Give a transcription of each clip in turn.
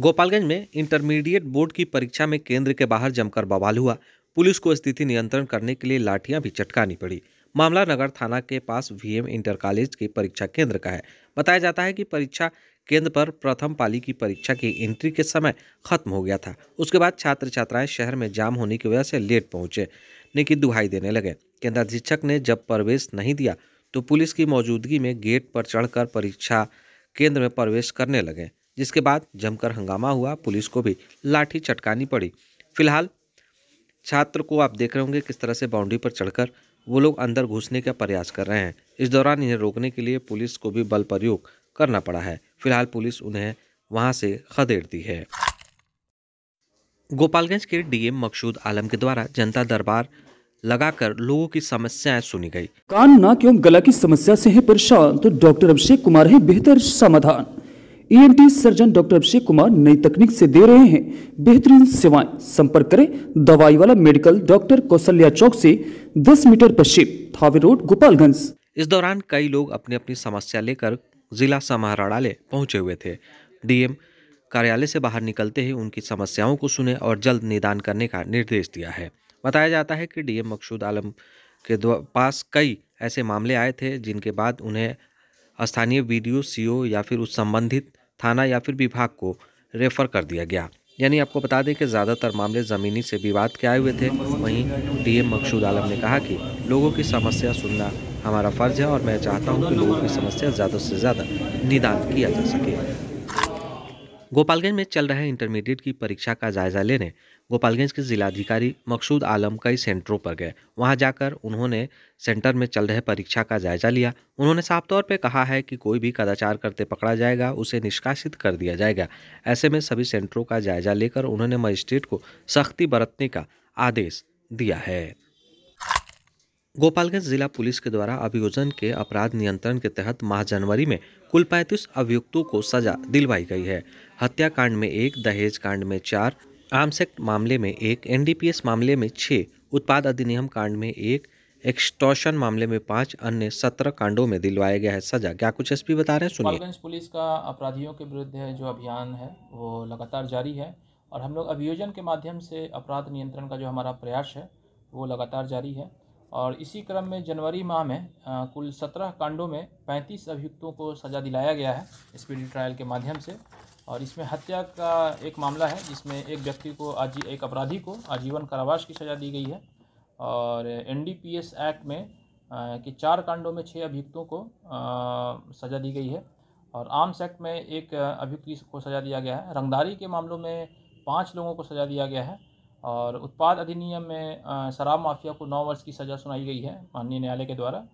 गोपालगंज में intermediate board की परीक्षा में केंद्र के बाहर जमकर बवाल हुआ पुलिस को स्थिति नियंत्रण करने के लिए लाठियां भी चटकानी पड़ी मामला नगर थाना के पास वीएम इंटर कॉलेज के परीक्षा केंद्र का है बताया जाता है कि परीक्षा केंद्र पर प्रथम पाली की परीक्षा की एंट्री के समय खत्म हो गया था उसके बाद छात्र छात्राएं शहर में जाम होने की वजह से लेट पहुंचे ने की दुहाई देने लगे केंद्राधीक्षक ने जब प्रवेश नहीं दिया तो पुलिस की मौजूदगी में गेट पर चढ़कर परीक्षा केंद्र में प्रवेश करने लगे जिसके बाद जमकर हंगामा हुआ पुलिस को भी लाठी चटकानी पड़ी फिलहाल छात्र को आप देख रहे होंगे किस तरह से बाउंड्री पर चढ़कर वो लोग अंदर घुसने का प्रयास कर रहे हैं इस दौरान इन्हें रोकने के लिए पुलिस को भी बल प्रयोग करना पड़ा है फिलहाल पुलिस उन्हें वहां से खदेड़ती है गोपालगंज के डीएम मकसूद आलम के द्वारा जनता दरबार लगाकर लोगों की समस्याएं सुनी गई कान ना क्यों गला की समस्या से है परेशान तो डॉक्टर अभिषेक कुमार है बेहतर समाधान ENT surgeon doctor Abhishek Kumar नई तकनीक से दे रहे हैं बेहतरीन सेवाएं संपर्क करें दवाई वाला मेडिकल डॉक्टर कौशल्या चौक से 10 मीटर पश्चिम थावे रोड गोपालगंज इस दौरान कई लोग अपनी अपनी समस्या लेकर जिला समाहरणालय पहुंचे हुए थे डीएम कार्यालय से बाहर निकलते ही उनकी समस्याओं को सुने और जल्द निदान करने का निर्देश दिया है बताया जाता है कि डीएम मकसूद आलम के पास कई ऐसे मामले आए थे जिनके बाद उन्हें स्थानीय वीडियो सीओ या फिर उस संबंधित थाना या फिर विभाग को रेफर कर दिया गया यानी आपको बता दें कि ज़्यादातर मामले ज़मीनी से विवाद के आए हुए थे वहीं डीएम मकसूद आलम ने कहा कि लोगों की समस्या सुनना हमारा फ़र्ज है और मैं चाहता हूं कि लोगों की समस्या ज़्यादा से ज़्यादा निदान किया जा सके गोपालगंज में चल रहे इंटरमीडिएट की परीक्षा का जायजा लेने गोपालगंज के जिलाधिकारी मकसूद आलम कई सेंटरों पर गए वहां जाकर उन्होंने सेंटर में चल रहे परीक्षा का जायजा लिया उन्होंने साफ तौर पर कहा है कि कोई भी कदाचार करते पकड़ा जाएगा उसे निष्कासित कर दिया जाएगा ऐसे में सभी सेंटरों का जायजा लेकर उन्होंने मजिस्ट्रेट को सख्ती बरतने का आदेश दिया है गोपालगंज जिला पुलिस के द्वारा अभियोजन के अपराध नियंत्रण के तहत माह जनवरी में कुल पैंतीस अभियुक्तों को सजा दिलवाई गई है हत्याकांड में एक दहेज कांड में चार आर्म्स एक्ट मामले में एक एनडीपीएस मामले में छः उत्पाद अधिनियम कांड में एक एक्सटॉशन मामले में पांच अन्य सत्रह कांडों में दिलवाया गया है सजा क्या कुछ एसपी बता रहे हैं सुनिए पुलिस का अपराधियों के विरुद्ध जो अभियान है वो लगातार जारी है और हम लोग अभियोजन के माध्यम से अपराध नियंत्रण का जो हमारा प्रयास है वो लगातार जारी है और इसी क्रम में जनवरी माह में आ, कुल सत्रह कांडों में पैंतीस अभियुक्तों को सज़ा दिलाया गया है स्पीडी ट्रायल के माध्यम से और इसमें हत्या का एक मामला है जिसमें एक व्यक्ति को आजी एक अपराधी को आजीवन कारावास की सज़ा दी गई है और एनडीपीएस एक्ट में कि चार कांडों में छः अभियुक्तों को सज़ा दी गई है और आर्म्स एक्ट में एक अभियुक्त को सज़ा दिया गया है रंगदारी के मामलों में पाँच लोगों को सज़ा दिया गया है और उत्पाद अधिनियम में शराब माफिया को नौ वर्ष की सज़ा सुनाई गई है माननीय न्यायालय के द्वारा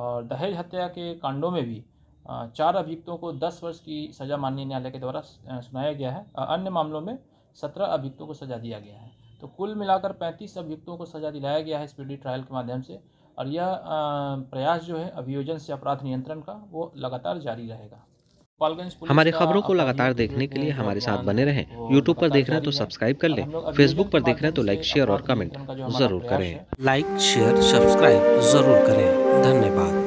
और दहेज हत्या के कांडों में भी चार अभियुक्तों को दस वर्ष की सज़ा माननीय न्यायालय के द्वारा सुनाया गया है अन्य मामलों में सत्रह अभियुक्तों को सज़ा दिया गया है तो कुल मिलाकर पैंतीस अभियुक्तों को सज़ा दिलाया गया है स्पीडी ट्रायल के माध्यम से और यह प्रयास जो है अभियोजन से अपराध नियंत्रण का वो लगातार जारी रहेगा हमारे खबरों को लगातार देखने के लिए हमारे साथ बने रहें यूट्यूब पर देख रहे हैं तो सब्सक्राइब कर लें फेसबुक पर देख रहे हैं तो लाइक शेयर और कमेंट जरूर करें लाइक शेयर सब्सक्राइब जरूर करें धन्यवाद